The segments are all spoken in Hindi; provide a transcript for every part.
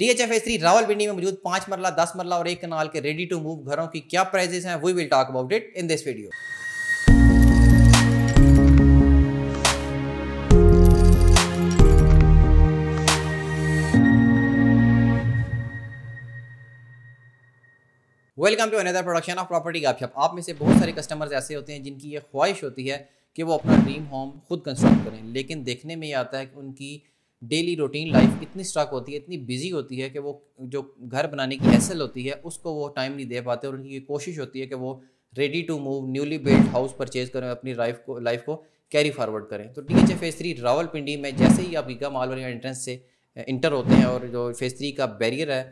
डीएचएफएस डीएचएफएस3 रावलपिंडी में मौजूद पांच मरला दस मरला और एक कनाल के रेडी टू मूव घरों की क्या प्राइजेस हैं we will talk about it in this video welcome to another production of property Gupshup आप में से बहुत सारे कस्टमर्स ऐसे होते हैं जिनकी ये ख्वाहिश होती है कि वो अपना ड्रीम होम खुद कंस्ट्रक्ट करें लेकिन देखने में ये आता है कि उनकी डेली रूटीन लाइफ इतनी स्ट्रक होती है इतनी बिजी होती है कि वो जो घर बनाने की हैसल होती है उसको वो टाइम नहीं दे पाते और उनकी कोशिश होती है कि वो ready to move newly build house purchase करें अपनी लाइफ को लाइफ को कैरी फॉरवर्ड करें तो D H A phase three Rawalpindi में जैसे ही आप गीगा मालवनी एंट्रेंस से इंटर होते हैं और जो फेज़ थ्री का बैरियर है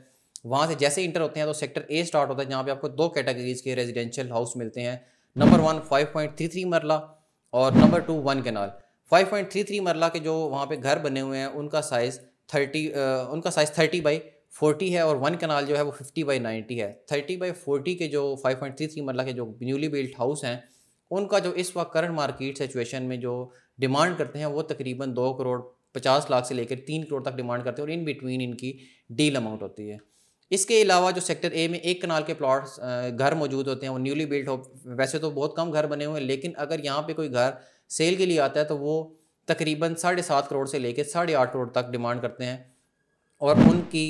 वहाँ से जैसे ही इंटर होते हैं तो सेक्टर ए स्टार्ट होता है जहाँ पे आपको दो कैटेगरीज के रेजिडेंशियल हाउस मिलते हैं number one five point three three marla और नंबर टू वन केनाल 5.33 मरला के जो वहाँ पे घर बने हुए हैं उनका साइज़ 30 उनका साइज़ 30 बाई 40 है और वन कनाल जो है वो 50 बाई 90 है 30 बाई 40 के जो 5.33 मरला के जो न्यूली बिल्ट हाउस हैं उनका जो इस वक्त करंट मार्केट सिचुएशन में जो डिमांड करते हैं वो तकरीबन दो करोड़ पचास लाख से लेकर तीन करोड़ तक डिमांड करते हैं और इन बिटवीन इनकी डील अमाउंट होती है इसके अलावा जो सेक्टर ए में एक कनाल के प्लॉट्स घर मौजूद होते हैं वो न्यूली बिल्ट हो वैसे तो बहुत कम घर बने हुए हैं लेकिन अगर यहाँ पे कोई घर सेल के लिए आता है तो वो तकरीबन साढ़े सात करोड़ से लेकर साढ़े आठ करोड़ तक डिमांड करते हैं और उनकी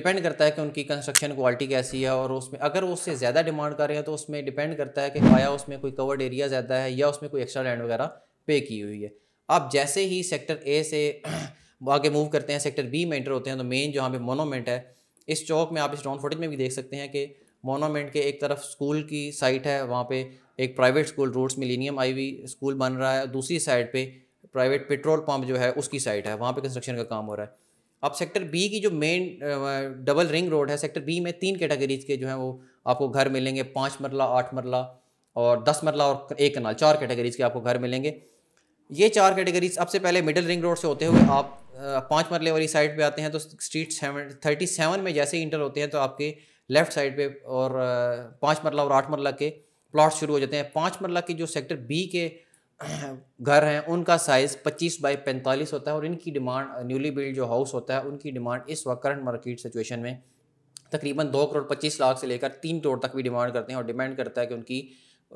डिपेंड करता है कि उनकी कंस्ट्रक्शन क्वालिटी कैसी है और उसमें अगर वो उससे ज़्यादा डिमांड कर रहे हैं तो उसमें डिपेंड करता है कि आया उसमें कोई कवर्ड एरिया ज़्यादा है या उसमें कोई एक्स्ट्रा लैंड वगैरह पे की हुई है आप जैसे ही सेक्टर ए से आगे मूव करते हैं सेक्टर बी में एंटर होते हैं तो मेन जहाँ पे मोनोमेंट है इस चौक में आप इस ड्रोन फुटेज में भी देख सकते हैं कि मोनोमेंट के एक तरफ स्कूल की साइट है वहाँ पे एक प्राइवेट स्कूल रोड्स मिलीनियम आई स्कूल बन रहा है दूसरी साइड पे प्राइवेट पेट्रोल पंप जो है उसकी साइट है वहाँ पे कंस्ट्रक्शन का काम हो रहा है अब सेक्टर बी की जो मेन डबल रिंग रोड है सेक्टर बी में तीन कैटेगरीज के जो हैं वो आपको घर मिलेंगे पाँच मरला आठ मरला और दस मरला और एक कनाल चार कैटेगरीज के आपको घर मिलेंगे ये चार कैटेगरीज सबसे पहले मिडिल रिंग रोड से होते हुए आप पाँच मरले वाली साइड पे आते हैं तो स्ट्रीट सेवन थर्टी सेवन में जैसे ही इंटर होते हैं तो आपके लेफ्ट साइड पे और पाँच मरला और आठ मरला के प्लॉट शुरू हो जाते हैं पाँच मरला के जो सेक्टर बी के घर हैं उनका साइज़ पच्चीस बाई पैंतालीस होता है और इनकी डिमांड न्यूली बिल्ड जो हाउस होता है उनकी डिमांड इस वक्त करंट मार्केट सिचुएशन में तकरीबन दो करोड़ पच्चीस लाख से लेकर तीन करोड़ तक भी डिमांड करते हैं और डिमांड करता है कि उनकी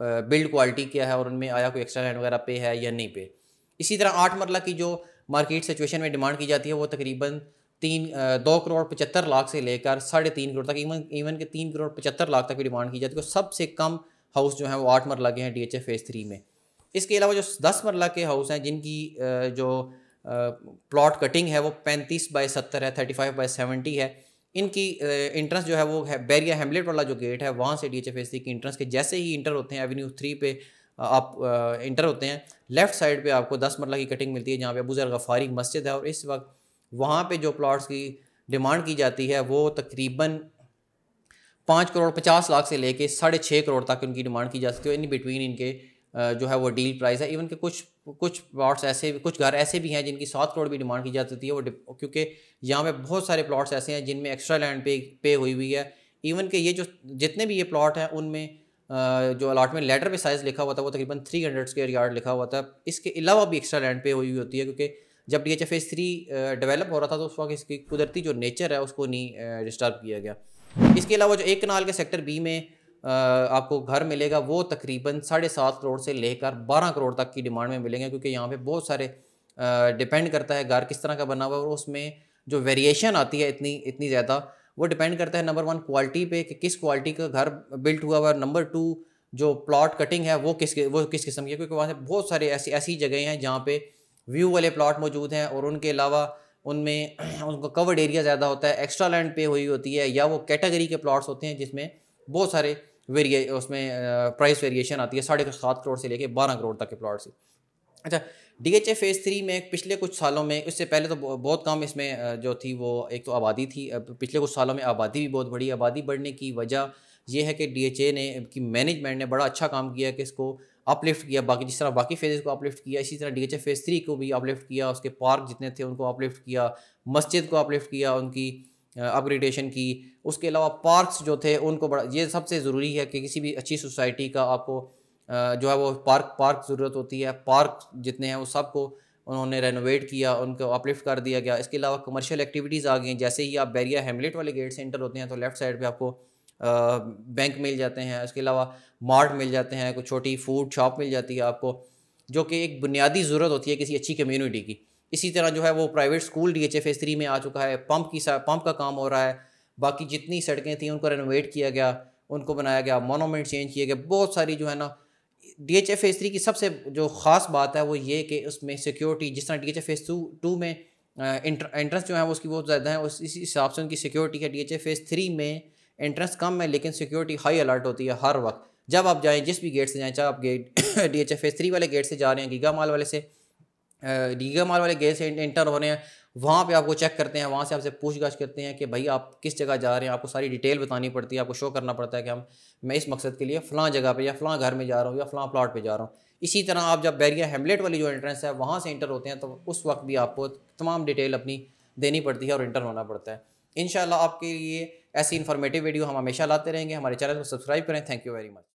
बिल्ड क्वालिटी क्या है और उनमें आया कोई एक्स्ट्रा लैंड वगैरह पे है या नहीं पे इसी तरह आठ मरला की जो मार्केट सिचुएशन में डिमांड की जाती है वो तकरीबन तीन दो करोड़ पचहत्तर लाख से लेकर साढ़े तीन करोड़ तक इवन इवन के तीन करोड़ पचहत्तर लाख तक की डिमांड की जाती है सबसे कम हाउस जो है वो आठ मरला के हैं D H F phase three में इसके अलावा जो दस मरला के हाउस हैं जिनकी जो प्लॉट कटिंग है वो पैंतीस बाई सत्तर है थर्टी फाइव बाई सेवेंटी है इनकी इंट्रेंस जो है वो है बैरिया हेमलेट वाला जो गेट है वहाँ से डी एच एफ एस की इंट्रेंस के जैसे ही इंटर होते हैं एवेन्यू थ्री पे आप इंटर होते हैं लेफ़्ट साइड पे आपको दस मरला की कटिंग मिलती है जहाँ पे अबूजर गफ़ारी मस्जिद है और इस वक्त वहाँ पे जो प्लाट्स की डिमांड की जाती है वो तकरीबन पाँच करोड़ पचास लाख से लेके साढ़े छः करोड़ तक उनकी डिमांड की जा सकती है इन बिटवीन इनके जो है वो डील प्राइस है इवन के कुछ कुछ प्लाट्स ऐसे भी कुछ घर ऐसे भी हैं जिनकी सात करोड़ भी डिमांड की जाती है वो क्योंकि यहाँ पे बहुत सारे प्लाट्स ऐसे हैं जिनमें एक्स्ट्रा लैंड पे पे हुई हुई है इवन के ये जो जितने भी ये प्लाट हैं उनमें जो अलाटमेंट लेटर पे साइज़ लिखा हुआ था वो तकरीबन थ्री हंड्रेड स्क्वेयर यार्ड लिखा हुआ था इसके अलावा भी एक्स्ट्रा लैंड पे हुई हुई होती है क्योंकि जब D H F S three develop हो रहा था तो उस वक्त इसकी कुदरती जो नेचर है उसको नहीं डिस्टर्ब किया गया इसके अलावा जो एक कनाल के सेक्टर बी में आपको घर मिलेगा वो तकरीबन साढ़े सात करोड़ से लेकर बारह करोड़ तक की डिमांड में मिलेंगे क्योंकि यहाँ पे बहुत सारे डिपेंड करता है घर किस तरह का बना हुआ है और उसमें जो वेरिएशन आती है इतनी इतनी ज़्यादा वो डिपेंड करता है नंबर वन क्वालिटी पे कि किस क्वालिटी का घर बिल्ट हुआ हुआ है नंबर टू जो प्लॉट कटिंग है वो किस वो किस किस्म की क्योंकि वहाँ से बहुत सारे ऐसी ऐसी जगहें हैं जहाँ पे व्यू वाले प्लॉट मौजूद हैं और उनके अलावा उनमें उनका कवर्ड एरिया ज़्यादा होता है एक्स्ट्रा लैंड पे हुई होती है या वो कैटेगरी के प्लॉट्स होते हैं जिसमें बहुत सारे वेरिए उसमें प्राइस वेरिएशन आती है साढ़े सात करोड़ से लेके बारह करोड़ तक के प्लाट्स अच्छा D H A phase three में पिछले कुछ सालों में उससे पहले तो बहुत कम इसमें जो थी वो एक तो आबादी थी पिछले कुछ सालों में आबादी भी बहुत बढ़ी आबादी बढ़ने की वजह यह है कि डी एच ए ने की मैनेजमेंट ने बड़ा अच्छा काम किया कि इसको अपलिफ्ट किया बाकी जिस तरह बाकी फेजेस को अपलिफ्ट किया इसी तरह D H A phase three को भी अपलिफ्ट किया उसके पार्क जितने थे उनको अपलिफ्ट किया मस्जिद को अपलिफ्ट किया उनकी अपग्रेडेशन की उसके अलावा पार्क्स जो थे उनको बड़ा ये सबसे ज़रूरी है कि किसी भी अच्छी सोसाइटी का आपको जो है वो पार्क पार्क ज़रूरत होती है पार्क जितने हैं वो सबको उन्होंने रेनोवेट किया उनको अपलिफ्ट कर दिया गया इसके अलावा कमर्शियल एक्टिविटीज़ आ गई जैसे ही आप बैरिया हेमलेट वाले गेट से इंटर होते हैं तो लेफ्ट साइड पे आपको बैंक मिल जाते हैं इसके अलावा मार्ट मिल जाते हैं कुछ छोटी फूड शॉप मिल जाती है आपको जो कि एक बुनियादी ज़रूरत होती है किसी अच्छी कम्यूनिटी की इसी तरह जो है वो private school D H F S three में आ चुका है पम्प की पम्प का काम हो रहा है बाकी जितनी सड़कें थी उनको रेनोवेट किया गया उनको बनाया गया मोनोमेंट चेंज किए गए बहुत सारी जो है ना D H F phase three की सबसे जो ख़ास बात है वो ये कि उसमें सिक्योरिटी जिस तरह D H F phase two two में एंट्रेंस जो है वो उसकी बहुत ज़्यादा है उस इसी हिसाब से उनकी सिक्योरिटी है D H F phase three में एंट्रेंस कम है लेकिन सिक्योरिटी हाई अलर्ट होती है हर वक्त जब आप जाएँ जिस भी गेट से जाएँ चाहे आप gate D H F phase three वाले गेट से जा रहे हैं गीगा माल वाले से गीगा माल वाले गेट से एंटर हो रहे हैं वहाँ पे आपको चेक करते हैं वहाँ से आपसे पूछताछ करते हैं कि भाई आप किस जगह जा रहे हैं आपको सारी डिटेल बतानी पड़ती है आपको शो करना पड़ता है कि हम मैं इस मकसद के लिए फ़लाँ जगह पर या फ़लाँ घर में जा रहा हूँ या फ़लाँ प्लाट पे जा रहा हूँ इसी तरह आप जब बैरिया हेमलेट वाली जो एंट्रेंस है वहाँ से इंटर होते हैं तो उस वक्त भी आपको तमाम डिटेल अपनी देनी पड़ती है और इंटर होना पड़ता है इन आपके लिए ऐसी इन्फॉर्मेटिव वीडियो हम हमेशा लाते रहेंगे हमारे चैनल को सब्सक्राइब करें थैंक यू वेरी मच